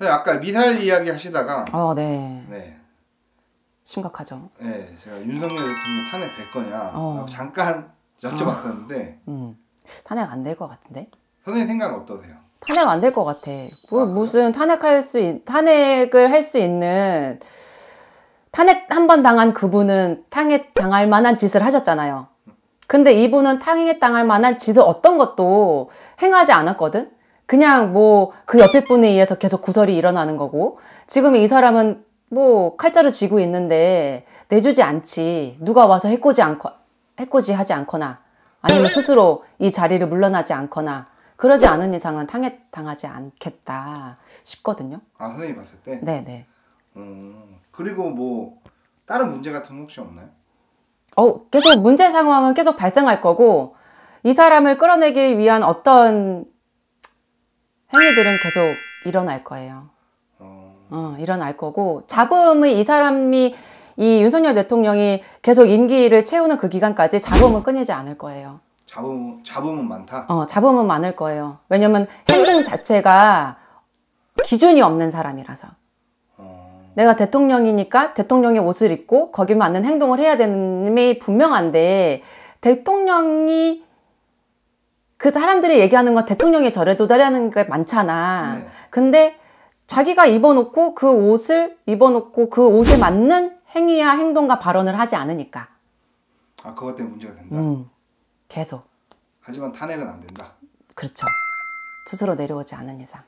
아까 미사일 이야기 하시다가 어, 네. 네. 심각하죠. 네, 제가 윤석열 대통령 탄핵 될 거냐 어. 잠깐 여쭤봤었는데 어. 음. 탄핵 안 될 것 같은데? 선생님 생각 어떠세요? 탄핵 안 될 것 같아. 뭐, 아, 무슨 탄핵할 수 있, 탄핵을 할 수 있는 탄핵 한 번 당한 그분은 탄핵 당할 만한 짓을 하셨잖아요. 근데 이분은 탄핵 당할 만한 짓을 어떤 것도 행하지 않았거든. 그냥 뭐 그 옆에 분에 의해서 계속 구설이 일어나는 거고 지금 이 사람은 뭐 칼자루 쥐고 있는데 내주지 않지 누가 와서 해코지 않거 해코지 하지 않거나 아니면 스스로 이 자리를 물러나지 않거나 그러지 않은 이상은 당해 당하지 않겠다 싶거든요. 아 선생님 봤을 때? 네네. 음 그리고 뭐 다른 문제 같은 혹시 없나요? 어 계속 문제 상황은 계속 발생할 거고 이 사람을 끌어내기 위한 어떤 행위들은 계속 일어날 거예요. 어. 어... 일어날 거고 잡음의 이 사람이 이 윤석열 대통령이 계속 임기를 채우는 그 기간까지 잡음은 끊이지 않을 거예요. 잡음, 잡음은 많다? 어, 잡음은 많을 거예요. 왜냐면 행동 자체가 기준이 없는 사람이라서. 어. 내가 대통령이니까 대통령의 옷을 입고 거기 맞는 행동을 해야 되는 게 분명한데 대통령이 그 사람들이 얘기하는 건대통령의 절에 도달하는 게 많잖아. 네. 근데 자기가 입어놓고 그 옷을 입어놓고 그 옷에 맞는 행위야 행동과 발언을 하지 않으니까. 아 그것 때문에 문제가 된다. 음, 계속. 하지만 탄핵은 안 된다. 그렇죠. 스스로 내려오지 않은 이상.